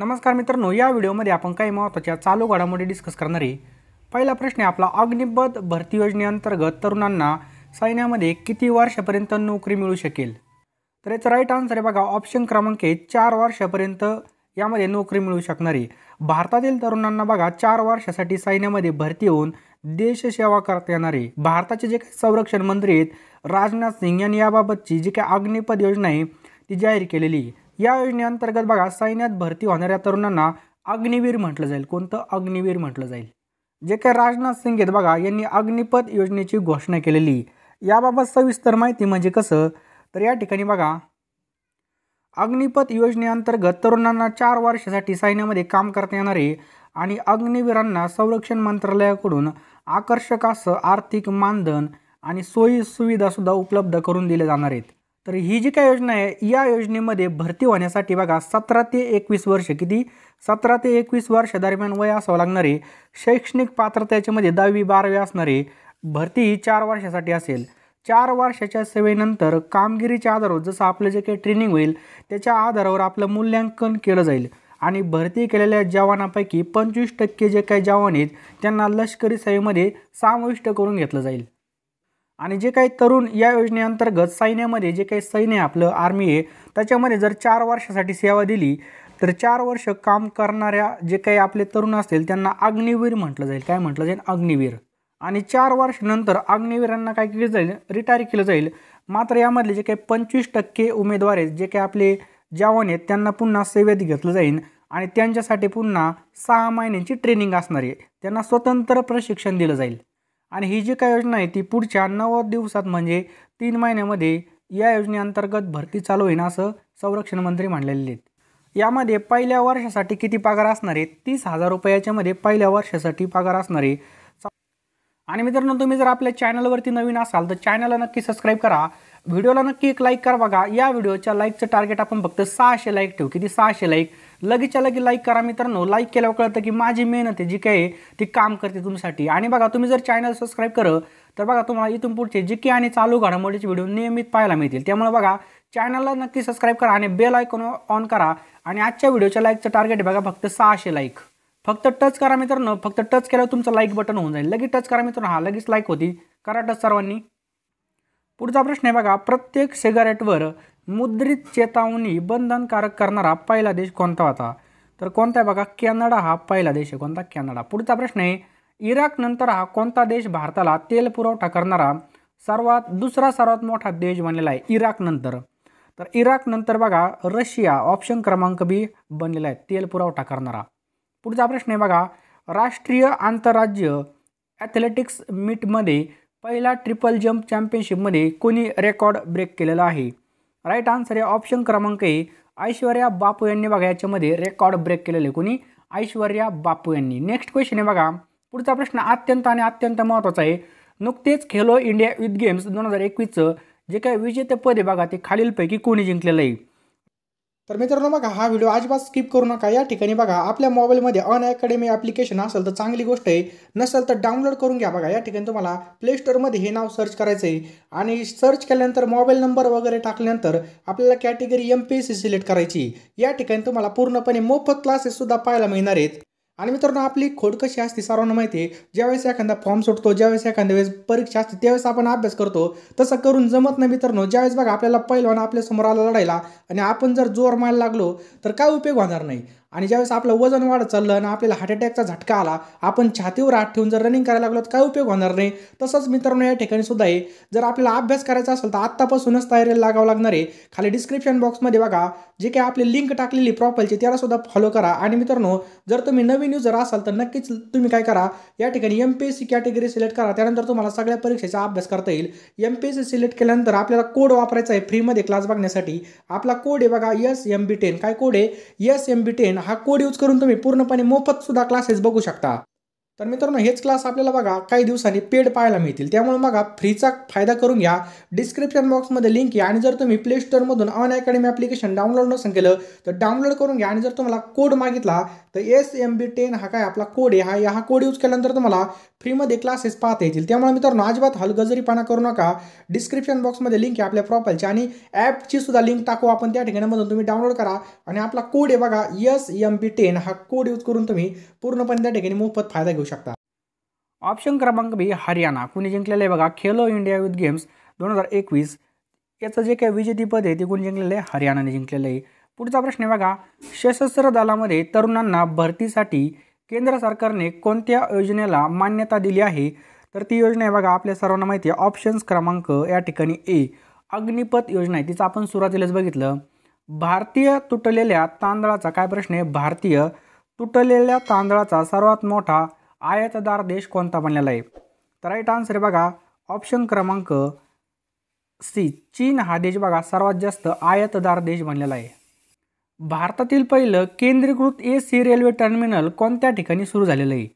नमस्कार मित्रांनो या व्हिडिओमध्ये आपण काही महत्त्वाच्या चालू घडामोडी डिस्कस करणार आहे पहिला प्रश्न आहे आपला अग्निपद भरती योजनेअंतर्गत तरुणांना सैन्यामध्ये किती वर्षापर्यंत नोकरी मिळू शकेल तर याचं राईट आन्सर आहे बघा ऑप्शन क्रमांक आहे चार वर्षापर्यंत यामध्ये नोकरी मिळू शकणारी भारतातील तरुणांना बघा चार वर्षासाठी सैन्यामध्ये भरती होऊन देशसेवा करता येणारे भारताचे जे काही संरक्षण मंत्री आहेत राजनाथ सिंग यांनी याबाबतची जी काही अग्निपद योजना आहे ती जाहीर केलेली या योजनेअंतर्गत बघा सैन्यात भरती होणाऱ्या तरुणांना अग्निवीर म्हटलं जाईल कोणतं अग्निवीर म्हटलं जाईल जे काय राजनाथ सिंग आहेत बघा यांनी अग्निपथ योजनेची घोषणा केलेली याबाबत सविस्तर माहिती म्हणजे कसं तर या ठिकाणी बघा अग्निपथ योजनेअंतर्गत तरुणांना चार वर्षासाठी सैन्यामध्ये काम करता येणारे आणि अग्निवीरांना संरक्षण मंत्रालयाकडून आकर्षक असं आर्थिक मानधन आणि सोयी सुविधासुद्धा उपलब्ध करून दिले जाणार आहेत तर ही जी काय योजना आहे या योजनेमध्ये भरती होण्यासाठी बघा सतरा ते एकवीस वर्ष किती सतरा ते एकवीस वर्ष दरम्यान वय असावं लागणारे शैक्षणिक पात्रतेच्यामध्ये दहावी बारावी असणारे भरती ही चार वर्षासाठी असेल चार वर्षाच्या सेवेनंतर कामगिरीच्या आधारावर जसं आपलं जे काही ट्रेनिंग होईल त्याच्या आधारावर आपलं मूल्यांकन केलं जाईल आणि भरती केलेल्या जवानापैकी पंचवीस टक्के जे काही जवान आहेत त्यांना लष्करी सेवेमध्ये समाविष्ट करून घेतलं जाईल आणि जे काही तरुण या योजनेअंतर्गत सैन्यामध्ये जे काही सैन्य आपलं आर्मी आहे त्याच्यामध्ये जर चार वर्षासाठी सेवा दिली तर चार वर्ष काम करणाऱ्या जे काही आपले तरुण असतील त्यांना अग्निवीर म्हटलं जाईल काय म्हटलं जाईल अग्निवीर आणि चार वर्षानंतर अग्निवीरांना काय केलं जाईल रिटायर केलं जाईल मात्र यामधले जे काही पंचवीस टक्के उमेदवार आहेत जे काही आपले जवान आहेत त्यांना पुन्हा सेवेत घेतलं जाईल आणि त्यांच्यासाठी पुन्हा सहा महिन्यांची ट्रेनिंग असणार आहे त्यांना स्वतंत्र प्रशिक्षण दिलं जाईल आणि ही जी काय योजना आहे ती पुढच्या नव्वद दिवसात म्हणजे तीन महिन्यामध्ये या योजनेअंतर्गत भरती चालू होईन असं संरक्षण मंत्री मांडलेले आहेत यामध्ये पहिल्या वर्षासाठी किती पगार असणार आहे तीस हजार रुपयाच्यामध्ये पहिल्या वर्षासाठी पगार असणार आहे आणि मित्रांनो तुम्ही जर आपल्या चॅनलवरती नवीन असाल तर चॅनलला नक्की सबस्क्राईब करा व्हिडिओला नक्की एक लाईक करा बघा या व्हिडिओच्या लाईकचं टार्गेट आपण फक्त सहाशे लाईक ठेवू किती सहाशे लाईक लगेच्या लगी लाईक करा मित्रांनो लाईक केल्यावर कळतं की माझी मेहनत आहे जी काय आहे ती काम करते तुमच्यासाठी आणि बघा तुम्ही जर चॅनल सबस्क्राईब करत तर बघा तुम्हाला इथून पुढचे जे की आणि चालू घडामोडीचे व्हिडिओ नियमित पाहायला मिळतील त्यामुळे बघा चॅनलला नक्की सबस्क्राईब करा आणि बेल आयकॉन ऑन करा आणि आजच्या व्हिडिओच्या लाईकचं टार्गेट बघा फक्त सहाशे लाईक फक्त टच करा मित्रांनो फक्त टच केल्यावर तुमचं लाईक बटन होऊन जाईल लगेच टच करा मित्रांनो हा लगेच लाईक होती करा टच सर्वांनी पुढचा प्रश्न आहे बघा प्रत्येक सिगारेटवर मुद्रित चेतावणी बंधनकारक करणारा पहिला देश कोणता होता तर कोणता बघा कॅनडा हा पहिला देश आहे कोणता कॅनडा पुढचा प्रश्न आहे इराक नंतर हा कोणता देश भारताला तेल पुरवठा करणारा सर्वात दुसरा सर्वात मोठा देश बनलेला आहे इराक नंतर तर इराक नंतर बघा रशिया ऑप्शन क्रमांक बी बनलेला आहे तेल पुरवठा करणारा पुढचा प्रश्न आहे बघा राष्ट्रीय आंतरराज्य ॲथलेटिक्स मीटमध्ये पहिला ट्रिपल जंप चॅम्पियनशिपमध्ये कोणी रेकॉर्ड ब्रेक केलेला आहे राईट आन्सर आहे ऑप्शन क्रमांक ए ऐश्वर्या बापू यांनी बघा याच्यामध्ये रेकॉर्ड ब्रेक केलेले कोणी ऐश्वर्या बापू यांनी नेक्स्ट क्वेश्चन आहे बघा पुढचा प्रश्न अत्यंत आणि अत्यंत महत्त्वाचा आहे नुकतेच खेलो इंडिया युथ गेम्स दोन हजार एकवीसचं जे काही विजेतेपद आहे बघा ते खालीलपैकी कोणी जिंकलेलं आहे तर मित्रांनो बघा हा व्हिडिओ अजिबात स्किप करू नका या ठिकाणी बघा आपल्या मोबाईलमध्ये अन अकॅडमी ॲप्लिकेशन असेल तर चांगली गोष्ट आहे नसेल तर डाउनलोड करून घ्या बघा या ठिकाणी तुम्हाला प्ले स्टोअरमध्ये हे नाव सर्च करायचं आहे आणि सर्च केल्यानंतर मोबाईल नंबर वगैरे टाकल्यानंतर आपल्याला category M P S C select करायची या ठिकाणी तुम्हाला पूर्णपणे मोफत क्लासेससुद्धा पाहायला मिळणार आहेत आणि मित्रांनो आपली खोड कशी असते सर्वांना माहिती आहे ज्यावेळेस एखादा फॉर्म सुटतो ज्यावेळेस एखाद्या वेळेस परीक्षा असते त्यावेळेस आपण अभ्यास करतो तसं करून जमत नाही मित्रांनो ज्यावेळेस बघा आपल्याला पहिलवान आपल्यासमोर आला लढायला आणि आपण जर जोर मारायला लागलो तर काय उपयोग होणार नाही आणि ज्यावेळेस आपलं वजन वाढत चाललं आणि आपल्याला हार्ट अटॅकचा झटका आला आपण छातीवर हात ठेवून जर रनिंग करायला लागलो तर काय उपयोग होणार नाही तसंच मित्रांनो या ठिकाणी सुद्धा आहे जर आपल्याला अभ्यास करायचा असेल तर आत्तापासूनच तयारीला लागावं लागणार आहे खाली डिस्क्रिप्शन बॉक्समध्ये बघा जे काही आपली लिंक टाकलेली प्रॉपरची त्याला सुद्धा फॉलो करा आणि मित्रांनो जर तुम्ही नवीन जर असाल तर नक्कीच तुम्ही काय करा या ठिकाणी M P S C category select करा त्यानंतर तुम्हाला सगळ्या परीक्षेचा अभ्यास करता येईल M P S C select केल्यानंतर आपल्याला कोड वापरायचा आहे फ्रीमध्ये क्लास बघण्यासाठी आपला कोड आहे बघा एस एम बी टेन काय कोड आहे एस एम बी टेन हा कोड यूज करून तुम्ही पूर्णपणे मोफत सुद्धा क्लासेस बघू शकता तर मित्रांनो हेच क्लास आपल्याला बघा काही दिवसांनी पेड पाहायला मिळतील त्यामुळे बघा फ्रीचा फायदा करून घ्या डिस्क्रिप्शन बॉक्समध्ये लिंक आहे आणि जर तुम्ही प्ले स्टोअरमधून अन अकॅडमी ॲप्लिकेशन डाउनलोड नसेल केलं तर डाउनलोड करून घ्या आणि जर तुम्हाला कोड मागितला तर एस एम बी टेन हा काय आपला कोड आहे हा हा कोड यूज केल्यानंतर तुम्हाला फ्रीमध्ये क्लासेस पाहता येतील त्यामुळे मित्रांनो अजिबात हलगजरीपणा करू नका डिस्क्रिप्शन बॉक्समध्ये लिंक आहे आपल्या प्रॉफाईलची आणि ॲपची सुद्धा लिंक टाकू आपण त्या ठिकाणामधून तुम्ही डाउनलोड करा आणि आपला कोड आहे बघा एस एम बी टेन हा कोड यूज करून तुम्ही पूर्णपणे त्या ठिकाणी मोफत फायदा घेऊ शकता ऑप्शन क्रमांक बी हरियाणा कुणी जिंकलेलं आहे बघा खेलो इंडिया युथ गेम्स दोन हजार एकवीस याचं जे काही विजेतेपद आहे ते कोणी जिंकलेलं आहे हरियाणाने जिंकलेलं आहे पुढचा प्रश्न आहे बघा सशस्त्र दलामध्ये तरुणांना भरतीसाठी केंद्र सरकारने कोणत्या योजनेला मान्यता दिली आहे तर ती योजना आहे बघा आपल्या सर्वांना माहिती आहे ऑप्शन्स क्रमांक या ठिकाणी ए अग्निपथ योजना आहे तिचं आपण सुरुवातीलाच बघितलं भारतीय तुटलेल्या तांदळाचा काय प्रश्न आहे भारतीय तुटलेल्या तांदळाचा सर्वात मोठा आयातदार देश कोणता बनलेला आहे तर राईट आन्सर बघा ऑप्शन क्रमांक सी चीन हा देश बघा सर्वात जास्त आयातदार देश बनलेला आहे भारतातील पहिलं केंद्रीकृत ए सी रेल्वे टर्मिनल कोणत्या ठिकाणी सुरू झालेलं आहे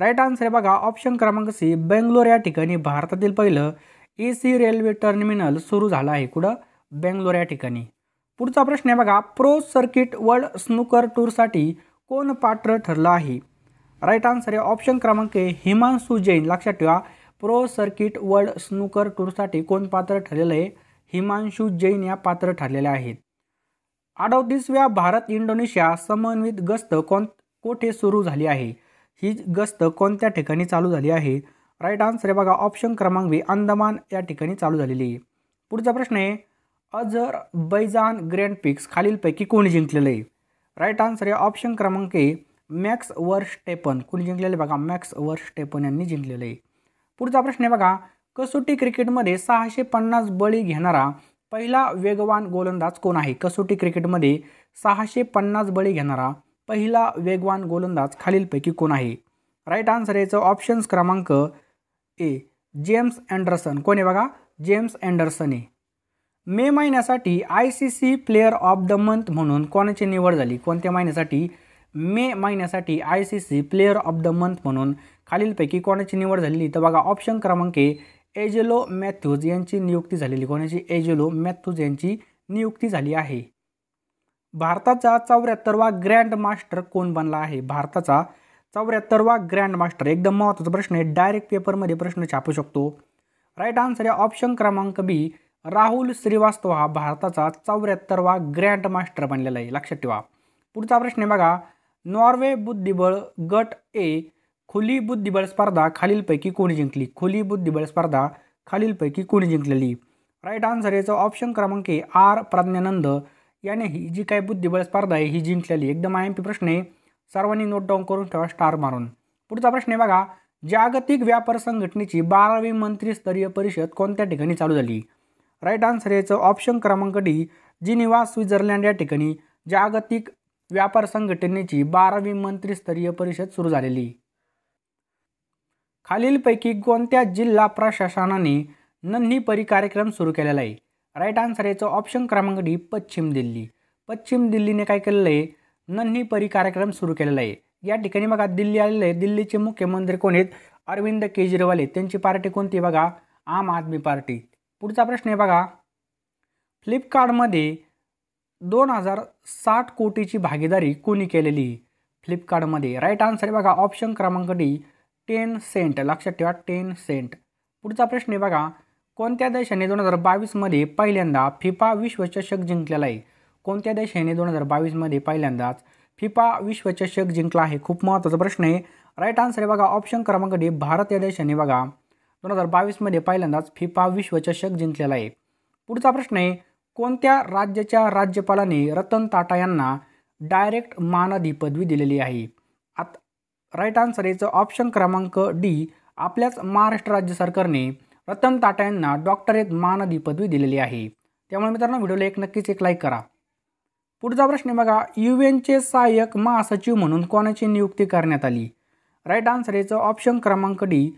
राईट आन्सर आहे बघा ऑप्शन क्रमांक सी बेंगलोर या ठिकाणी भारतातील पहिलं ए सी रेल्वे टर्मिनल सुरू झालं आहे कुठं बेंगलोर या ठिकाणी पुढचा प्रश्न आहे बघा प्रो सर्किट वर्ल्ड स्नूकर टूरसाठी कोण पात्र ठरलं आहे राईट आन्सर आहे ऑप्शन क्रमांक हिमांशू जैन लक्षात ठेवा प्रो सर्किट वर्ल्ड स्नूकर टूरसाठी कोण पात्र ठरलेलं आहे हिमांशू जैन या पात्र ठरलेल्या आहेत अडतीसव्या भारत इंडोनेशिया समन्वित गस्त कोण कोठे सुरू झाली आहे ही गस्त कोणत्या ठिकाणी चालू झाली आहे राईट आन्सर आहे बघा ऑप्शन क्रमांक बी अंदमान या ठिकाणी चालू झालेली आहे पुढचा प्रश्न आहे अजर बैजान ग्रँड पिक्स खालीलपैकी कोणी जिंकलेलं आहे राईट आन्सर आहे ऑप्शन क्रमांक ए मॅक्स वर स्टेपन कुणी आहे बघा मॅक्स वर स्टेपन यांनी जिंकलेलं आहे पुढचा प्रश्न आहे बघा कसोटी क्रिकेटमध्ये सहाशे पन्नास बळी घेणारा पहिला वेगवान गोलंदाज कोण आहे कसोटी क्रिकेटमध्ये सहाशे पन्नास बळी घेणारा पहिला वेगवान गोलंदाज खालीलपैकी कोण आहे राईट आन्सर याचं ऑप्शन्स क्रमांक ए जेम्स अँडरसन कोण आहे बघा जेम्स अँडरसन आहे मे महिन्यासाठी I C C player of the month म्हणून कोणाची निवड झाली कोणत्या महिन्यासाठी मे महिन्यासाठी I C C player of the month म्हणून खालीलपैकी कोणाची निवड झालेली तर बघा ऑप्शन क्रमांक एजेलो मॅथ्यूज यांची नियुक्ती झालेली कोणाची एजेलो मॅथ्यूज यांची नियुक्ती झाली आहे भारताचा चौऱ्याहत्तरवा ग्रँड मास्टर कोण बनला आहे भारताचा चौऱ्याहत्तरवा ग्रँड मास्टर एकदम महत्त्वाचा प्रश्न आहे डायरेक्ट पेपरमध्ये प्रश्न छापू शकतो राईट आन्सर आहे ऑप्शन क्रमांक बी राहुल श्रीवास्तव हा भारताचा चौऱ्याहत्तरवा ग्रँड मास्टर बनलेला आहे लक्षात ठेवा पुढचा प्रश्न आहे बघा नॉर्वे बुद्धिबळ गट ए खुली बुद्धिबळ स्पर्धा खालीलपैकी कोणी जिंकली खुली बुद्धिबळ स्पर्धा खालीलपैकी कोणी जिंकलेली राईट आन्सर याचा ऑप्शन क्रमांक ए आर प्रज्ञानंद याने ही जी काय बुद्धिबळ स्पर्धा आहे ही जिंकलेली एकदम आय एम पी प्रश्न आहे सर्वांनी नोट डाऊन करून ठेवा स्टार मारून पुढचा प्रश्न आहे बघा जागतिक व्यापार संघटनेची बारावी मंत्रीस्तरीय परिषद कोणत्या ठिकाणी चालू झाली राईट आन्सर याचं ऑप्शन क्रमांक डी जिनिवा स्वित्झर्लंड या ठिकाणी जागतिक व्यापार संघटनेची बारावी मंत्रीस्तरीय परिषद सुरू झालेली खालीलपैकी कोणत्या जिल्हा प्रशासनाने नन्ही परी कार्यक्रम सुरू केलेला आहे राईट आन्सर याचं ऑप्शन क्रमांक डी पश्चिम दिल्ली पश्चिम दिल्लीने काय केलेलं आहे नन्ही परी कार्यक्रम सुरू केलेला आहे या ठिकाणी बघा दिल्ली आलेलं आहे दिल्लीचे मुख्यमंत्री कोण आहेत अरविंद केजरीवाल आहेत त्यांची पार्टी कोणती बघा आम आदमी पार्टी पुढचा प्रश्न आहे बघा फ्लिपकार्टमध्ये दोन हजार साठ कोटीची भागीदारी कोणी केलेली फ्लिपकार्टमध्ये राईट आन्सर बघा ऑप्शन क्रमांक डी टेन सेंट लक्षात ठेवा टेन सेंट पुढचा प्रश्न आहे बघा कोणत्या देशाने दोन हजार बावीसमध्ये पहिल्यांदा फिफा विश्वचषक जिंकलेला आहे कोणत्या देशाने दोन हजार बावीसमध्ये पहिल्यांदाच फिफा विश्वचषक जिंकला आहे खूप महत्त्वाचा प्रश्न आहे राईट आन्सर आहे बघा ऑप्शन क्रमांक डी भारत या देशाने बघा दोन हजार बावीसमध्ये पहिल्यांदाच फिफा विश्वचषक जिंकलेला आहे पुढचा प्रश्न आहे कोणत्या राज्याच्या राज्यपालाने रतन टाटा यांना डायरेक्ट मानादी पदवी दिलेली आहे आत राईट आन्सर याचं ऑप्शन क्रमांक डी आपल्याच महाराष्ट्र राज्य सरकारने रतन टाटा यांना डॉक्टरेट मानादी पदवी दिलेली आहे त्यामुळे मित्रांनो व्हिडिओला एक नक्कीच एक लाईक करा पुढचा प्रश्न बघा यू एनचे सहाय्यक महासचिव म्हणून कोणाची नियुक्ती करण्यात आली राईट आन्सर याचं ऑप्शन क्रमांक डी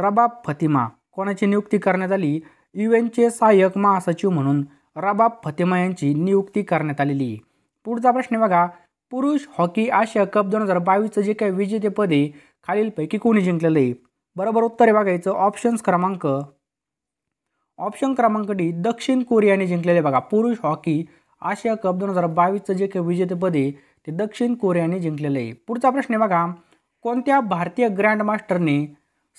रबाब फतिमा कोणाची नियुक्ती करण्यात आली यू एनचे सहाय्यक महासचिव म्हणून रबाब फतेमा यांची नियुक्ती करण्यात आलेली आहे पुढचा प्रश्न बघा पुरुष हॉकी आशिया कप दोन हजार बावीसचं जे काही विजेतेपदे खालीलपैकी कोणी जिंकलेलं आहे बरोबर आहे बघायचं ऑप्शन्स क्रमांक ऑप्शन क्रमांक डी दक्षिण कोरियाने जिंकलेले बघा पुरुष हॉकी आशिया कप दोन हजार बावीसचं जे काही विजेतेपदे ते दक्षिण कोरियाने जिंकलेलं आहे पुढचा प्रश्न बघा कोणत्या भारतीय ग्रँडमास्टरने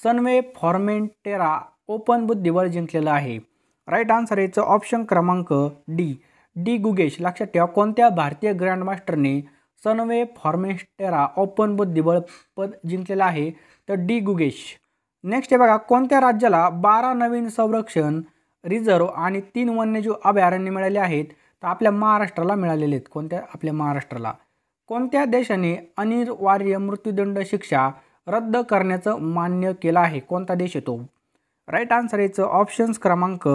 सनवे फॉर्मेंटेरा ओपन बुद्धिबळ जिंकलेलं आहे राईट आन्सर याचं ऑप्शन क्रमांक डी डी गुगेश लक्षात ठेवा कोणत्या भारतीय ग्रँडमास्टरने सनवे फॉर्मेस्टेरा ओपन बुद्धिबळ पद जिंकलेलं आहे तर डी गुगेश नेक्स्ट आहे बघा कोणत्या राज्याला बारा नवीन संरक्षण रिझर्व आणि तीन वन्यजीव अभयारण्य मिळाले आहेत तर आपल्या महाराष्ट्राला मिळालेले आहेत कोणत्या आपल्या महाराष्ट्राला कोणत्या देशाने अनिवार्य मृत्यूदंड शिक्षा रद्द करण्याचं मान्य केलं आहे कोणता देश येतो राईट आन्सर याचं ऑप्शन्स क्रमांक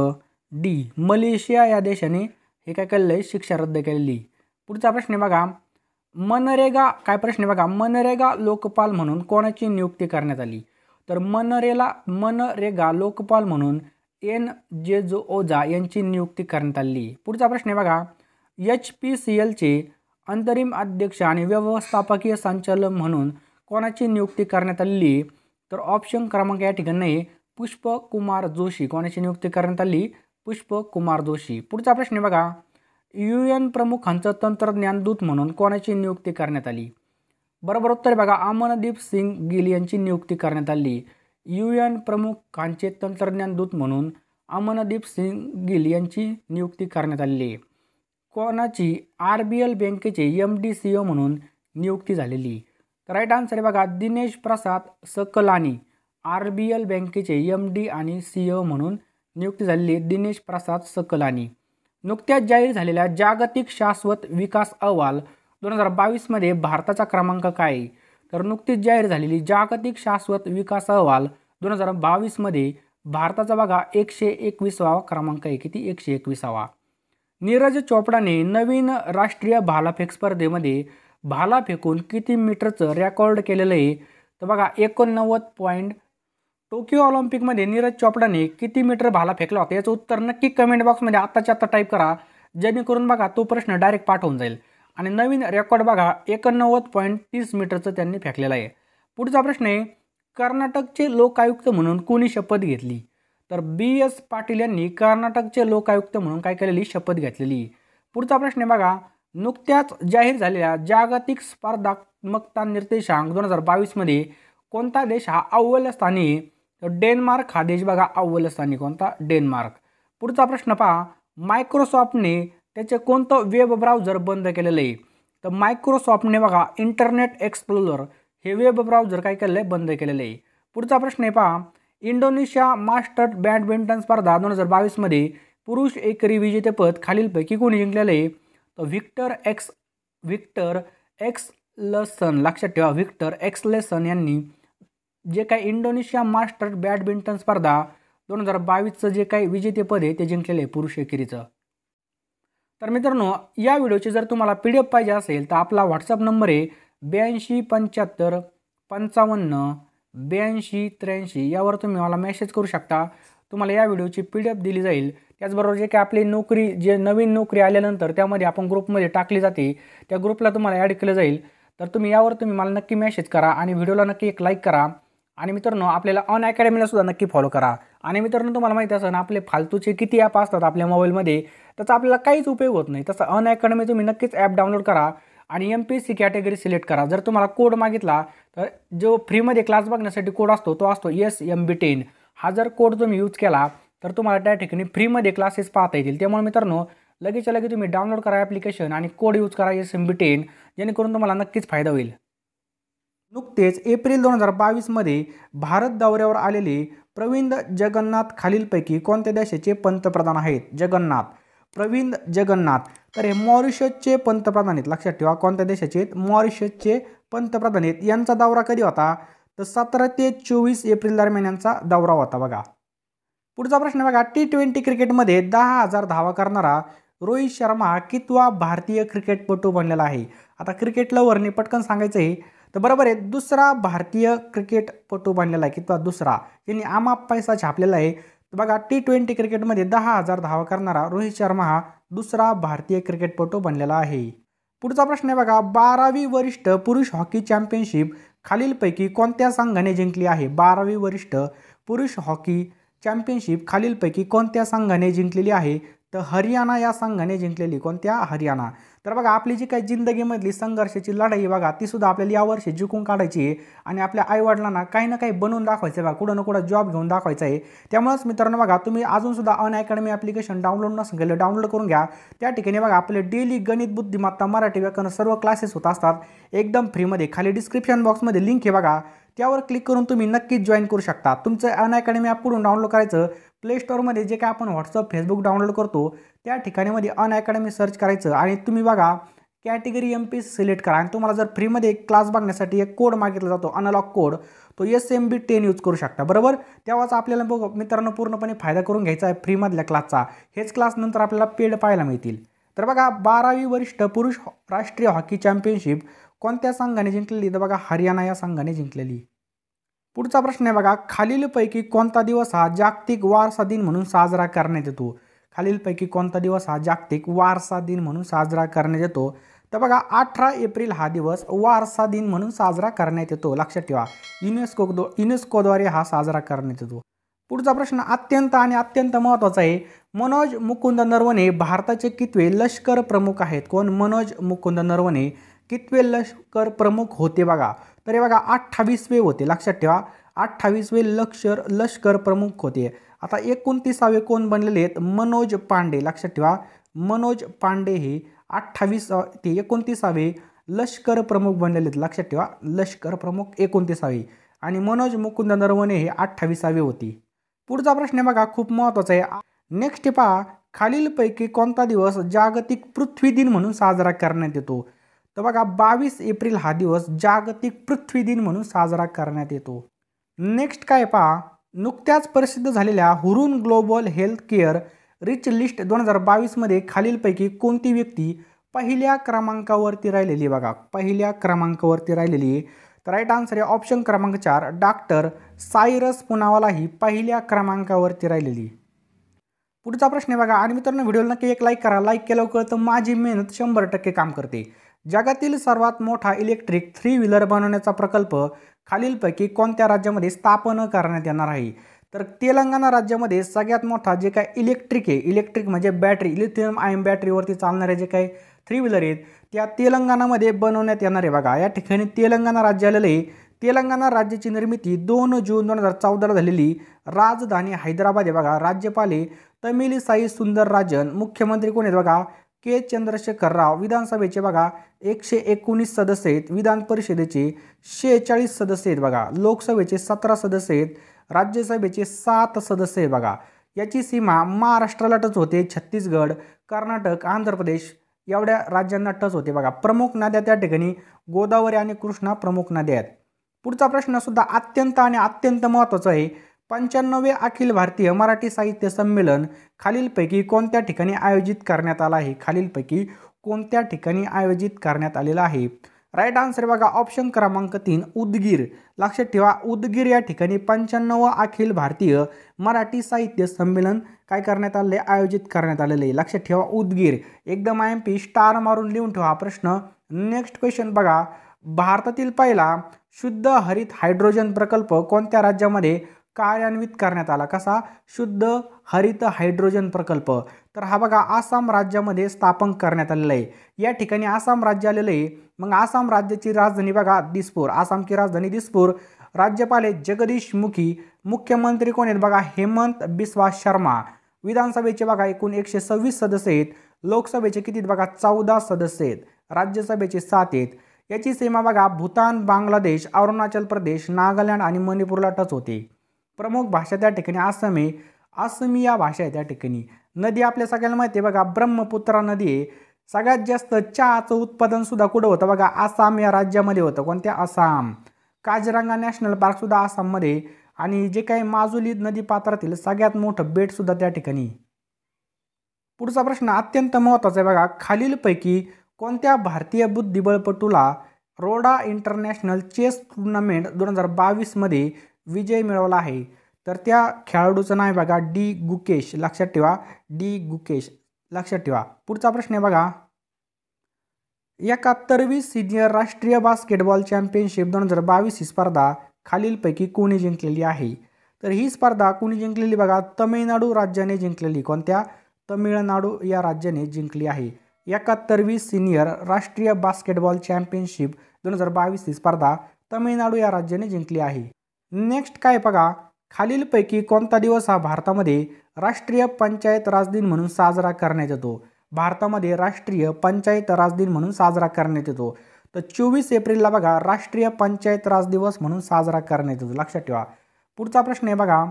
डी मलेशिया या देशाने हे काय केलेलं आहे शिक्षा रद्द केलेली पुढचा प्रश्न आहे बघा मनरेगा काय प्रश्न आहे बघा मनरेगा लोकपाल म्हणून कोणाची नियुक्ती करण्यात आली तर मनरेला मनरेगा लोकपाल म्हणून एन जे जो ओझा यांची नियुक्ती करण्यात आली पुढचा प्रश्न आहे बघा एच पी सी एलचे अंतरिम अध्यक्ष आणि व्यवस्थापकीय संचालक म्हणून कोणाची नियुक्ती करण्यात आली तर ऑप्शन क्रमांक या ठिकाणी पुष्पकुमार जोशी कोणाची नियुक्ती करण्यात आली पुष्प कुमार जोशी पुढचा प्रश्न बघा यू एन प्रमुखांचं दूत म्हणून कोणाची नियुक्ती करण्यात आली बरोबर उत्तर बघा अमनदीप सिंग गिल यांची नियुक्ती करण्यात आली यू एन प्रमुखांचे दूत म्हणून अमनदीप सिंग गिल यांची नियुक्ती करण्यात आली कोणाची आर बी एल बँकेचे एम डी सी ओ म्हणून नियुक्ती झालेली राईट आन्सर आहे बघा Dinesh Prasad Saklani R B L बँकेचे एम डी आणि सी ओ e म्हणून नियुक्त झालेली दिनेश प्रसाद सकलानी नुकत्याच जाहीर झालेल्या जागतिक शाश्वत विकास अहवाल दोन हजार बावीसमध्ये भारताचा क्रमांक काय तर नुकतीच जाहीर झालेली जागतिक शाश्वत विकास अहवाल दोन हजार बावीसमध्ये भारताचा बघा एकशे एकवीसावा क्रमांक आहे किती एकशे एकवीसावा नीरज चोपडाने नवीन राष्ट्रीय भालाफेक स्पर्धेमध्ये भाला फेकून किती मीटरचं रेकॉर्ड केलेलं आहे तर बघा एकोणनव्वद पॉईंट टोकियो ऑलिम्पिकमध्ये नीरज चोपडाने किती मीटर भाला फेकला होता याचं उत्तर नक्की कमेंट बॉक्समध्ये आत्ताच्या आत्ता टाईप करा जेणेकरून बघा तो प्रश्न डायरेक्ट पाठवून जाईल आणि नवीन रेकॉर्ड बघा एकोणनव्वद पॉईंट तीस मीटरचं त्यांनी फेकलेलं आहे पुढचा प्रश्न आहे कर्नाटकचे लोकायुक्त म्हणून कोणी शपथ घेतली तर बी एस पाटील यांनी कर्नाटकचे लोकायुक्त म्हणून काय केलेली शपथ घेतलेली पुढचा प्रश्न आहे बघा नुकत्याच जाहीर झालेल्या जागतिक स्पर्धात्मकता निर्देशांक दोन हजार बावीसमध्ये कोणता देश हा अव्वल स्थानी तर डेन्मार्क हा देश बघा अव्वल स्थानी कोणता डेन्मार्क पुढचा प्रश्न पहा मायक्रोसॉफ्टने त्याचे कोणतं वेब ब्राउझर बंद केलेलं आहे तर मायक्रोसॉफ्टने बघा इंटरनेट एक्सप्लोअर हे वेब ब्राउझर काय केलं आहे बंद केलेलं आहे पुढचा प्रश्न आहे पहा इंडोनेशिया मास्टर बॅडमिंटन स्पर्धा दोन हजार बावीसमध्ये पुरुष एकरी विजेतेपद खालीलपैकी कोणी जिंकलेलं आहे तर व्हिक्टर एक्स व्हिक्टर एक्स लसन लक्षात ठेवा व्हिक्टर एक्सलेसन यांनी जे काय इंडोनेशिया मास्टर बॅडमिंटन स्पर्धा दोन हजार बावीसचं जे काही विजेतेपद आहे ते जिंकलेलं आहे पुरुष एकेरीचं तर मित्रांनो या व्हिडिओची जर तुम्हाला पी डी एफ पाहिजे असेल तर आपला व्हॉट्सअप नंबर आहे ब्याऐंशी पंच्याहत्तर पंचावन्न ब्याऐंशी त्र्याऐंशी यावर तुम्ही मला मेसेज करू शकता तुम्हाला या व्हिडिओची पी डी एफ दिली जाईल त्याचबरोबर जे काही आपली नोकरी जे नवीन नोकरी आल्यानंतर त्यामध्ये आपण ग्रुपमध्ये टाकली जाते त्या ग्रुपला तुम्हाला ॲड केलं जाईल तर तुम्ही यावर तुम्ही मला नक्की मेसेज करा आणि व्हिडिओला नक्की एक लाईक करा आणि मित्रांनो आपल्याला ऑन अकॅडमीला सुद्धा नक्की फॉलो करा आणि मित्रांनो तुम्हाला माहिती असं आपले फालतूचे किती ॲप असतात आपल्या मोबाईलमध्ये त्याचा आपल्याला काहीच उपयोग होत नाही तसं अन अकॅडमी तुम्ही नक्कीच ॲप डाउनलोड करा आणि M P C category select करा जर तुम्हाला कोड मागितला तर जो फ्रीमध्ये क्लास बघण्यासाठी कोड असतो तो असतो एस एम बी टेन हा जर कोड तुम्ही यूज केला तर तुम्हाला त्या ठिकाणी फ्रीमध्ये क्लासेस पाहता येतील त्यामुळे मित्रांनो लगेचच्या लगेच तुम्ही डाउनलोड करा ॲप्लिकेशन आणि कोड यूज करा एस एम बी टेन जेणेकरून तुम्हाला नक्कीच फायदा होईल नुकतेच एप्रिल दोन हजार बावीसमध्ये भारत दौऱ्यावर आलेले प्रविंद जगन्नाथ खालीलपैकी कोणत्या देशाचे पंतप्रधान आहेत जगन्नाथ प्रवीण जगन्नाथ तर हे मॉरिशसचे पंतप्रधान आहेत लक्षात ठेवा कोणत्या देशाचे आहेत मॉरिशसचे पंतप्रधान आहेत यांचा दौरा कधी होता तर सतरा ते चोवीस एप्रिल दरम्यान यांचा दौरा होता बघा पुढचा प्रश्न बघा टी ट्वेंटी क्रिकेटमध्ये दहा हजार धावा करणारा रोहित शर्मा कितवा भारतीय क्रिकेटपटू बनलेला आहे आता क्रिकेट लवरने पटकन सांगायचं आहे तर बरोबर आहे दुसरा भारतीय क्रिकेटपटू बनलेला आहे किंवा दुसरा यांनी आमाप पैसा छापलेला आहे तर बघा टी ट्वेंटी क्रिकेटमध्ये दहा हजार धावा करणारा रोहित शर्मा हा दुसरा भारतीय क्रिकेटपटू बनलेला आहे पुढचा प्रश्न आहे बघा बारावी वरिष्ठ पुरुष हॉकी चॅम्पियनशिप खालीलपैकी कोणत्या संघाने जिंकली आहे बारावी वरिष्ठ पुरुष हॉकी चॅम्पियनशिप खालीलपैकी कोणत्या संघाने जिंकलेली आहे तर हरियाणा या संघाने जिंकलेली कोणत्या हरियाणा तर बघा आपली जी काही जिंदगीमधली संघर्षाची लढाई बघा तीसुद्धा आपल्याला यावर्षी जिंकून काढायची आहे आणि आपल्या आईवडिलांना काही ना काही बनवून दाखवायचं आहे बघा कुठं ना कुठं जॉब घेऊन दाखवायचं आहे त्यामुळेच मित्रांनो बघा तुम्ही अजूनसुद्धा अन अकॅडमी ॲप्लिकेशन डाउनलोड नसून केलं डाउनलोड करून घ्या त्या ठिकाणी बघा आपले डेली गणित बुद्धिमत्ता मराठी व्याकरण सर्व क्लासेस होत असतात एकदम फ्रीमध्ये खाली डिस्क्रिप्शन बॉक्समध्ये लिंक आहे बघा त्यावर क्लिक करून तुम्ही नक्कीच जॉईन करू शकता तुमचं अन अकॅडमी ॲप कुठून डाउनलोड करायचं प्ले स्टोअरमध्ये जे काय आपण व्हॉट्सअप फेसबुक डाउनलोड करतो त्या ठिकाणीमध्ये अनअकॅडमी सर्च करायचं आणि तुम्ही बघा कॅटेगरी एम पी सिलेक्ट करा आणि तुम्हाला जर फ्रीमध्ये एक क्लास बघण्यासाठी एक कोड मागितला जातो अनलॉक कोड तो S M B ten use करू शकता बरोबर तेव्हाच आपल्याला बघ मित्रांनो पूर्णपणे फायदा करून घ्यायचा आहे फ्रीमधल्या क्लासचा हेच क्लास नंतर आपल्याला पेड पाहायला मिळतील तर बघा बारावी वरिष्ठ पुरुष राष्ट्रीय हॉकी चॅम्पियनशिप कोणत्या संघाने जिंकलेली तर बघा हरियाणा या संघाने जिंकलेली पुढचा प्रश्न आहे बघा खालीलपैकी कोणता दिवस हा जागतिक वारसा दिन म्हणून साजरा करण्यात येतो खालीलपैकी कोणता दिवस हा जागतिक वारसा दिन म्हणून साजरा करण्यात येतो तर बघा अठरा एप्रिल हा दिवस वारसा दिन म्हणून साजरा करण्यात येतो लक्षात ठेवा युनेस्को युनेस्कोद्वारे हा साजरा करण्यात येतो पुढचा प्रश्न अत्यंत आणि अत्यंत महत्त्वाचा आहे मनोज मुकुंद नरवणे भारताचे कितवे लष्कर प्रमुख आहेत कोण मनोज मुकुंद नरवणे कितवे लष्कर प्रमुख होते बघा तर हे बघा अठ्ठावीसवे होते लक्षात ठेवा अठ्ठावीसवे लक्षर लष्कर प्रमुख होते आता एकोणतीसावे कोण बनलेले आहेत मनोज पांडे लक्षात ठेवा मनोज पांडे हे अठ्ठावीस ते एकोणतीसावे लष्कर प्रमुख बनलेले आहेत लक्षात ठेवा लष्कर प्रमुख एकोणतीसावे आणि मनोज मुकुंद नरवणे हे अठ्ठावीसावे होते पुढचा प्रश्न बघा खूप महत्त्वाचा आहे नेक्स्ट पहा खालीलपैकी कोणता दिवस जागतिक पृथ्वी दिन म्हणून साजरा करण्यात येतो तर बघा बावीस एप्रिल हा दिवस जागतिक पृथ्वी दिन म्हणून साजरा करण्यात येतो नेक्स्ट काय पहा नुकत्याच प्रसिद्ध झालेल्या Hurun global health care rich list दोन हजार बावीसमध्ये खालीलपैकी कोणती व्यक्ती पहिल्या क्रमांकावरती राहिलेली बघा पहिल्या क्रमांकावरती राहिलेली तर राईट आन्सर आहे ऑप्शन क्रमांक चार डॉक्टर सायरस पुनावाला ही पहिल्या क्रमांकावरती राहिलेली पुढचा प्रश्न आहे बघा आणि मित्रांनो व्हिडिओला नक्की एक लाईक करा लाईक केल्यावर कळतं माझी मेहनत शंभर टक्के काम करते जगातील सर्वात मोठा इलेक्ट्रिक थ्री व्हीलर बनवण्याचा प्रकल्प खालीलपैकी कोणत्या राज्यामध्ये स्थापन करण्यात येणार आहे तर तेलंगणा राज्यामध्ये सगळ्यात मोठा जे काय इलेक्ट्रिक आहे इलेक्ट्रिक म्हणजे बॅटरी लिथियम आयन बॅटरीवरती चालणारे जे काही थ्री व्हीलर आहेत त्या तेलंगणामध्ये बनवण्यात येणार आहे बघा या ठिकाणी तेलंगणा राज्य आलेलं आहे तेलंगणा राज्याची निर्मिती दोन जून दोन हजार चौदाला झालेली राजधानी हैदराबाद आहे बघा राज्यपाले सुंदर सुंदरराजन मुख्यमंत्री कोण आहेत बघा के चंद्रशेखर राव विधानसभेचे बघा एकशे एकोणीस सदस्य आहेत विधान परिषदेचे शेहेचाळीस सदस्य आहेत बघा लोकसभेचे सतरा सदस्य आहेत राज्यसभेचे सात सदस्य आहेत बघा याची सीमा महाराष्ट्राला टच होते छत्तीसगड कर्नाटक आंध्र प्रदेश एवढ्या राज्यांना टच होते बघा प्रमुख नद्या त्या ठिकाणी गोदावरी आणि कृष्णा प्रमुख नद्या आहेत पुढचा प्रश्न सुद्धा अत्यंत आणि अत्यंत महत्त्वाचा आहे पंच्याण्णवे अखिल भारतीय मराठी साहित्य संमेलन खालीलपैकी कोणत्या ठिकाणी आयोजित करण्यात आलं आहे खालीलपैकी कोणत्या ठिकाणी आयोजित करण्यात आलेला आहे राईट आन्सर बघा ऑप्शन क्रमांक तीन उदगीर लक्षात ठेवा उदगीर या ठिकाणी पंच्याण्णव अखिल भारतीय मराठी साहित्य संमेलन काय करण्यात आले आयोजित करण्यात आलेले आहे लक्षात ठेवा उदगीर एकदम आय एम पी स्टार मारून लिहून ठेवा प्रश्न नेक्स्ट क्वेश्चन बघा भारतातील पहिला शुद्ध हरित हायड्रोजन प्रकल्प कोणत्या राज्यामध्ये कार्यान्वित करण्यात आला कसा शुद्ध हरित हायड्रोजन प्रकल्प तर हा बघा आसाम राज्यामध्ये स्थापन करण्यात आलेला आहे या ठिकाणी आसाम राज्य आलेलं आहे मग आसाम राज्याची राजधानी बघा दिसपूर आसामची राजधानी दिसपूर राज्यपाल आहेत जगदीश मुखी मुख्यमंत्री कोण आहेत बघा हेमंत बिस्वा शर्मा विधानसभेचे बघा एकूण एकशे सव्वीस सदस्य आहेत लोकसभेचे किती बघा चौदा सदस्य आहेत राज्यसभेचे सात आहेत याची सीमा बघा भूतान बांगलादेश अरुणाचल प्रदेश नागालँड आणि मणिपूरला टच होते प्रमुख भाषा त्या ठिकाणी आसाम आहे आसामी या भाषा आहे त्या ठिकाणी नदी आपल्या सगळ्यांना माहिती आहे बघा ब्रह्मपुत्रा नदी आहे सगळ्यात जास्त चहाचं उत्पादन सुद्धा कुठं होतं बघा आसाम या राज्यामध्ये होतं कोणत्या आसाम काजरांगा नॅशनल पार्क सुद्धा आसाममध्ये आणि जे काही माजुली नदी पात्रातील सगळ्यात मोठं बेट सुद्धा त्या ठिकाणी पुढचा प्रश्न अत्यंत महत्त्वाचा आहे बघा खालीलपैकी कोणत्या भारतीय बुद्धिबळपटूला रोडा इंटरनॅशनल चेस टुर्नामेंट दोन हजार बावीसमध्ये विजय मिळवला आहे तर त्या खेळाडूचं नाव आहे बघा डी गुकेश लक्षात ठेवा डी गुकेश लक्षात ठेवा पुढचा प्रश्न आहे बघा एकाहत्तरवी सिनियर राष्ट्रीय बास्केटबॉल चॅम्पियनशिप दोन हजार बावीस ही स्पर्धा खालीलपैकी कोणी जिंकलेली आहे तर ही स्पर्धा कोणी जिंकलेली बघा तमिळनाडू राज्याने जिंकलेली कोणत्या तमिळनाडू या राज्याने जिंकली आहे एकाहत्तरवी सिनियर राष्ट्रीय बास्केटबॉल चॅम्पियनशिप दोन हजार बावीस ही स्पर्धा तमिळनाडू या राज्याने जिंकली आहे नेक्स्ट काय बघा खालीलपैकी कोणता दिवस हा भारतामध्ये राष्ट्रीय पंचायत राज दिन म्हणून साजरा करण्यात येतो भारतामध्ये राष्ट्रीय पंचायत राज दिन म्हणून साजरा करण्यात येतो तर चोवीस एप्रिलला बघा राष्ट्रीय पंचायत राज दिवस म्हणून साजरा करण्यात येतो लक्षात ठेवा पुढचा प्रश्न आहे बघा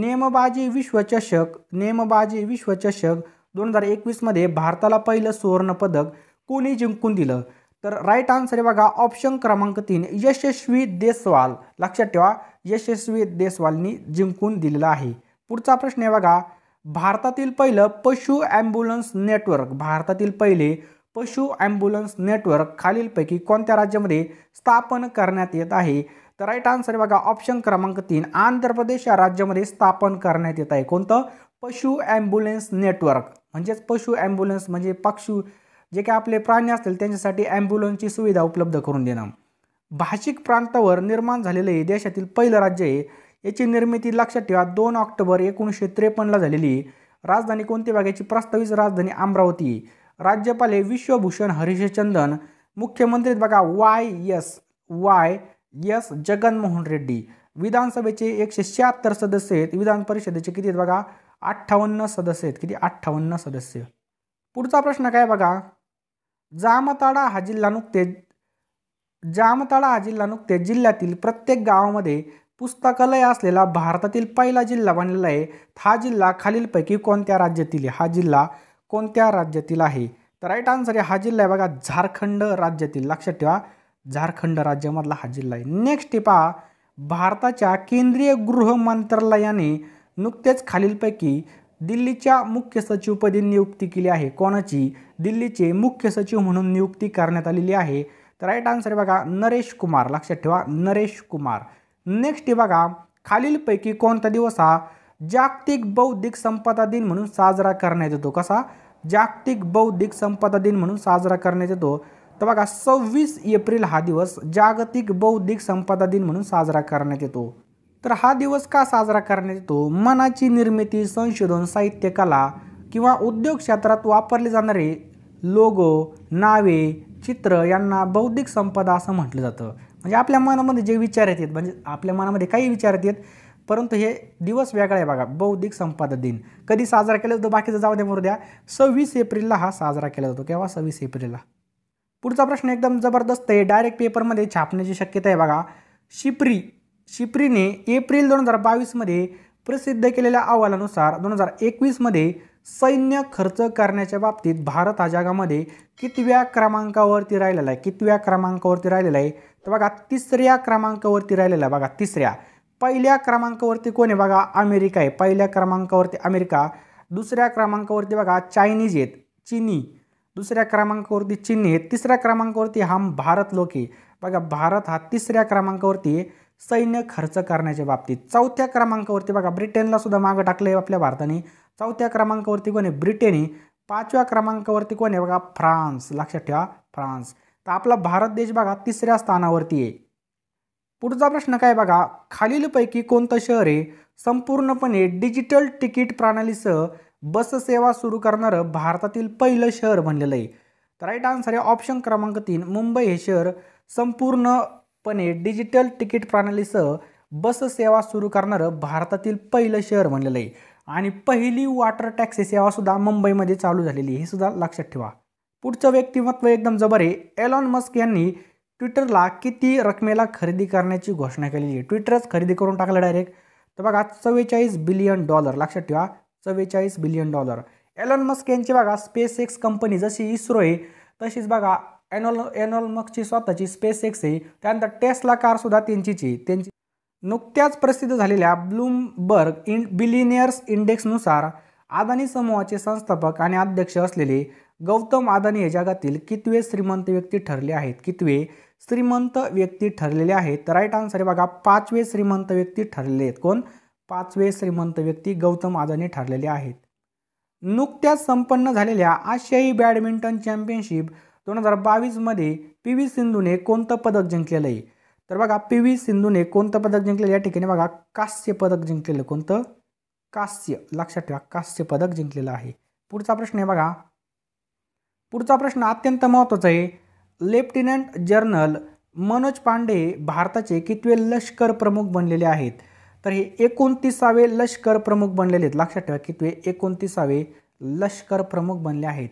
नेमबाजी विश्वचषक नेमबाजी विश्वचषक दोन हजार एकवीसमध्ये भारताला पहिलं सुवर्णपदक कोणी जिंकून दिलं तर राईट आन्सर आहे बघा ऑप्शन क्रमांक तीन यशस्वी देसवाल लक्षात ठेवा यशस्वी देसवालनी जिंकून दिलेला आहे पुढचा प्रश्न आहे बघा भारतातील पहिलं पशु ॲम्ब्युलन्स नेटवर्क भारतातील पहिले पशु ॲम्ब्युलन्स नेटवर्क खालीलपैकी कोणत्या राज्यामध्ये स्थापन करण्यात येत आहे तर राईट आन्सर बघा ऑप्शन क्रमांक तीन आंध्र प्रदेश या राज्यामध्ये स्थापन करण्यात येत आहे कोणतं पशु ॲम्ब्युलन्स नेटवर्क म्हणजेच पशु ॲम्ब्युलन्स म्हणजे पक्षू जे काही आपले प्राणी असतील त्यांच्यासाठी ॲम्ब्युलन्सची सुविधा उपलब्ध करून देणं भाषिक प्रांतावर निर्माण झालेले हे देशातील पहिलं राज्य आहे याची निर्मिती लक्षात ठेवा दोन ऑक्टोबर एकोणीसशे त्रेपन्नला झालेली राजधानी कोणत्या भागाची प्रस्तावित राजधानी अमरावती राज्यपाल हे विश्वभूषण हरिशचंदन मुख्यमंत्री बघा Y S Y S Jaganmohan Reddy विधानसभेचे एकशे शहात्तर सदस्य आहेत विधान परिषदेचे किती आहेत बघा अठ्ठावन्न सदस्य आहेत किती अठ्ठावन्न सदस्य पुढचा प्रश्न काय बघा जामताडा हा जिल्हा नुकते जामताडा हा जिल्हा नुकतेच जिल्ह्यातील प्रत्येक गावामध्ये पुस्तकालय असलेला भारतातील पहिला जिल्हा बनलेला आहे हा जिल्हा खालीलपैकी कोणत्या राज्यातील हा जिल्हा कोणत्या राज्यातील आहे तर राईट आन्सर आहे हा जिल्हा आहे बघा झारखंड राज्यातील लक्षात ठेवा झारखंड राज्यामधला हा जिल्हा आहे नेक्स्ट पहा भारताच्या केंद्रीय गृह मंत्रालयाने नुकतेच खालीलपैकी दिल्लीच्या मुख्य सचिवपदी नियुक्ती केली आहे कोणाची दिल्लीचे मुख्य सचिव म्हणून नियुक्ती करण्यात आलेली आहे तर राईट आन्सर आहे बघा नरेश कुमार लक्षात ठेवा नरेश कुमार नेक्स्ट हे बघा खालीलपैकी कोणता दिवस हा जागतिक बौद्धिक संपदा दिन म्हणून साजरा करण्यात येतो कसा जागतिक बौद्धिक संपदा दिन म्हणून साजरा करण्यात येतो तर बघा सव्वीस एप्रिल हा दिवस जागतिक बौद्धिक संपदा दिन म्हणून साजरा करण्यात येतो तर हा दिवस का साजरा करण्यात येतो मनाची निर्मिती संशोधन साहित्य कला किंवा उद्योग क्षेत्रात वापरले जाणारे लोगो नावे चित्र यांना बौद्धिक संपदा असं म्हटलं जातं म्हणजे आपल्या मनामध्ये जे विचार येतात म्हणजे आपल्या मनामध्ये काही विचार येतात परंतु हे दिवस वेगळा आहे बघा बौद्धिक संपदा दिन कधी साजरा केला जातो बाकीचं जाऊ द्या मरू द्या सव्वीस एप्रिलला हा साजरा केला जातो केव्हा सव्वीस एप्रिलला पुढचा प्रश्न एकदम जबरदस्त आहे डायरेक्ट पेपरमध्ये छापण्याची शक्यता आहे बघा शिपरी शिप्रीने एप्रिल दोन हजार बावीसमध्ये प्रसिद्ध केलेल्या अहवालानुसार दोन हजार एकवीसमध्ये सैन्य खर्च करण्याच्या बाबतीत भारत हा जगामध्ये कितव्या क्रमांकावरती राहिलेला आहे कितव्या क्रमांकावरती राहिलेला आहे तर बघा तिसऱ्या क्रमांकावरती राहिलेला आहे बघा तिसऱ्या पहिल्या क्रमांकावरती कोण आहे बघा अमेरिका आहे पहिल्या क्रमांकावरती अमेरिका दुसऱ्या क्रमांकावरती बघा चायनीज आहेत चिनी दुसऱ्या क्रमांकावरती चिनी आहेत तिसऱ्या क्रमांकावरती हा भारत लोक आहे बघा भारत हा तिसऱ्या क्रमांकावरती आहे सैन्य खर्च करण्याच्या बाबतीत चौथ्या क्रमांकावरती बघा ब्रिटनला सुद्धा मागं टाकलं आहे आपल्या भारताने चौथ्या क्रमांकावरती कोण आहे ब्रिटेनने पाचव्या क्रमांकावरती कोण आहे बघा फ्रान्स लक्षात ठेवा फ्रान्स तर आपला भारत देश बघा तिसऱ्या स्थानावरती आहे पुढचा प्रश्न काय बघा खालीलपैकी कोणतं शहर आहे संपूर्णपणे डिजिटल तिकीट प्रणालीसह बससेवा सुरू करणारं भारतातील पहिलं शहर बनलेलं आहे तर राईट आन्सर आहे ऑप्शन क्रमांक तीन मुंबई हे शहर संपूर्ण पणे डिजिटल तिकीट प्रणालीसह बस सेवा सुरू करणारं भारतातील पहिलं शहर म्हणलेलं आहे आणि पहिली वॉटर टॅक्सी सेवासुद्धा मुंबईमध्ये चालू झालेली हे सुद्धा लक्षात ठेवा पुढचं व्यक्तिमत्व एकदम जबर आहे एलॉन मस्क यांनी ट्विटरला किती रकमेला खरेदी करण्याची घोषणा केलेली आहे ट्विटरच खरेदी करून टाकलं डायरेक्ट तर बघा चव्वेचाळीस बिलियन डॉलर लक्षात ठेवा चव्वेचाळीस बिलियन डॉलर एलॉन मस्क यांची बघा स्पेस एक्स कंपनी जशी इस्रो आहे तशीच बघा एनॉल एनॉल स्वतःची स्पेस एक्स आहे त्यानंतर टेस्ला कारसुद्धा त्यांचीची त्यांची नुकत्याच प्रसिद्ध झालेल्या ब्लूमबर्ग इन बिलिनियर्स इंडेक्सनुसार अदानी समूहाचे संस्थापक आणि अध्यक्ष असलेले गौतम अदानी हे जगातील कितवे श्रीमंत व्यक्ती ठरले आहेत कितवे श्रीमंत व्यक्ती ठरलेले आहेत तर राईट आन्सर बघा पाचवे श्रीमंत व्यक्ती ठरलेले आहेत कोण पाचवे श्रीमंत व्यक्ती गौतम अदानी ठरलेले आहेत नुकत्याच संपन्न झालेल्या आशियाई बॅडमिंटन चॅम्पियनशिप दोन हजार बावीसमध्ये पी व्ही सिंधूने कोणतं पदक जिंकलेलं आहे तर बघा पी व्ही सिंधूने कोणतं पदक जिंकलेलं या ठिकाणी बघा कास्य पदक जिंकलेलं कोणतं कांस्य लक्षात ठेवा कास्य पदक जिंकलेलं आहे पुढचा प्रश्न आहे बघा पुढचा प्रश्न अत्यंत महत्त्वाचा आहे लेफ्टनंट जनरल मनोज पांडे भारताचे कितवे लष्कर प्रमुख बनलेले आहेत तर हे एकोणतीसावे लष्कर प्रमुख बनलेले आहेत लक्षात ठेवा कितवे एकोणतीसावे लष्कर प्रमुख बनले आहेत